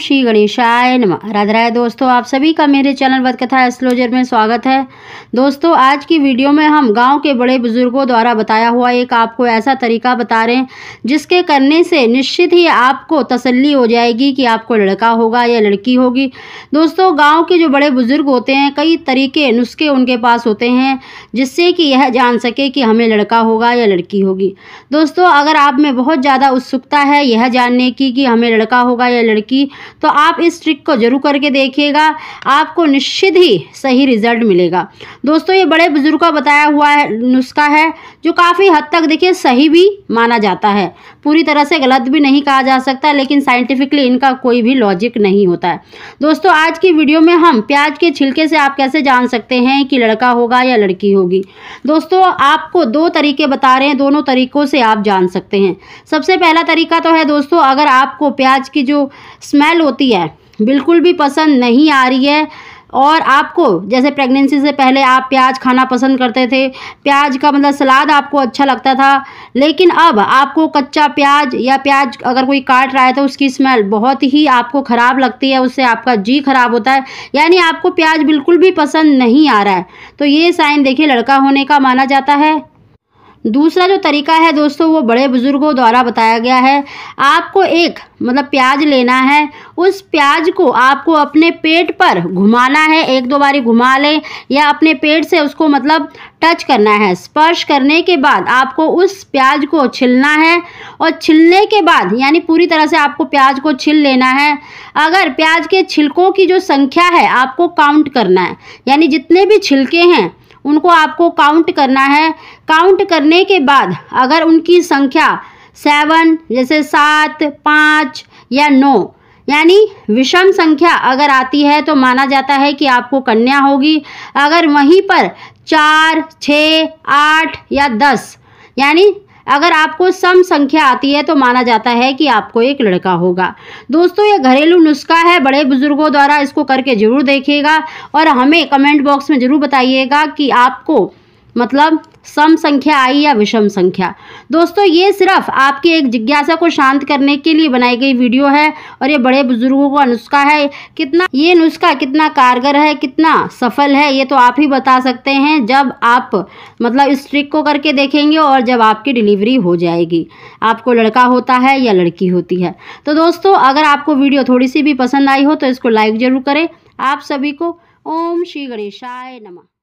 श्री गणेशाय नमः राधा राय दोस्तों आप सभी का मेरे चैनल वध कथा एस्ट्रोलॉजर में स्वागत है दोस्तों आज की वीडियो में हम गांव के बड़े बुजुर्गों द्वारा बताया हुआ एक आपको ऐसा तरीका बता रहे हैं जिसके करने से निश्चित ही आपको तसल्ली हो जाएगी कि आपको लड़का होगा या लड़की होगी दोस्तों गाँव के जो बड़े बुजुर्ग होते हैं कई तरीके नुस्खे उनके पास होते हैं जिससे कि यह जान सके कि हमें लड़का होगा या लड़की होगी दोस्तों अगर आप में बहुत ज़्यादा उत्सुकता है यह जानने की कि हमें लड़का होगा या लड़की तो आप इस ट्रिक को जरूर करके देखिएगा आपको निश्चित ही सही रिजल्ट मिलेगा दोस्तों ये बड़े बुजुर्ग का बताया हुआ है नुस्खा है जो काफ़ी हद तक देखिए सही भी माना जाता है पूरी तरह से गलत भी नहीं कहा जा सकता लेकिन साइंटिफिकली इनका कोई भी लॉजिक नहीं होता है दोस्तों आज की वीडियो में हम प्याज के छिलके से आप कैसे जान सकते हैं कि लड़का होगा या लड़की होगी दोस्तों आपको दो तरीके बता रहे हैं दोनों तरीकों से आप जान सकते हैं सबसे पहला तरीका तो है दोस्तों अगर आपको प्याज की जो स्मेल होती है बिल्कुल भी पसंद नहीं आ रही है और आपको जैसे प्रेगनेंसी से पहले आप प्याज खाना पसंद करते थे प्याज का मतलब सलाद आपको अच्छा लगता था लेकिन अब आपको कच्चा प्याज या प्याज अगर कोई काट रहा है तो उसकी स्मेल बहुत ही आपको ख़राब लगती है उससे आपका जी खराब होता है यानी आपको प्याज बिल्कुल भी पसंद नहीं आ रहा है तो ये साइन देखिए लड़का होने का माना जाता है दूसरा जो तरीका है दोस्तों वो बड़े बुज़ुर्गों द्वारा बताया गया है आपको एक मतलब प्याज लेना है उस प्याज को आपको अपने पेट पर घुमाना है एक दो बारी घुमा लें या अपने पेट से उसको मतलब टच करना है स्पर्श करने के बाद आपको उस प्याज को छिलना है और छिलने के बाद यानी पूरी तरह से आपको प्याज को छिल लेना है अगर प्याज के छिलकों की जो संख्या है आपको काउंट करना है यानी जितने भी छिलके हैं उनको आपको काउंट करना है काउंट करने के बाद अगर उनकी संख्या सेवन जैसे सात पाँच या नौ यानी विषम संख्या अगर आती है तो माना जाता है कि आपको कन्या होगी अगर वहीं पर चार छ आठ या दस यानी अगर आपको सम संख्या आती है तो माना जाता है कि आपको एक लड़का होगा दोस्तों ये घरेलू नुस्खा है बड़े बुजुर्गों द्वारा इसको करके ज़रूर देखिएगा और हमें कमेंट बॉक्स में ज़रूर बताइएगा कि आपको मतलब सम संख्या आई या विषम संख्या दोस्तों ये सिर्फ आपकी एक जिज्ञासा को शांत करने के लिए बनाई गई वीडियो है और ये बड़े बुजुर्गों का नुस्खा है कितना ये नुस्खा कितना कारगर है कितना सफल है ये तो आप ही बता सकते हैं जब आप मतलब इस ट्रिक को करके देखेंगे और जब आपकी डिलीवरी हो जाएगी आपको लड़का होता है या लड़की होती है तो दोस्तों अगर आपको वीडियो थोड़ी सी भी पसंद आई हो तो इसको लाइक ज़रूर करें आप सभी को ओम श्री गणेशाय नमः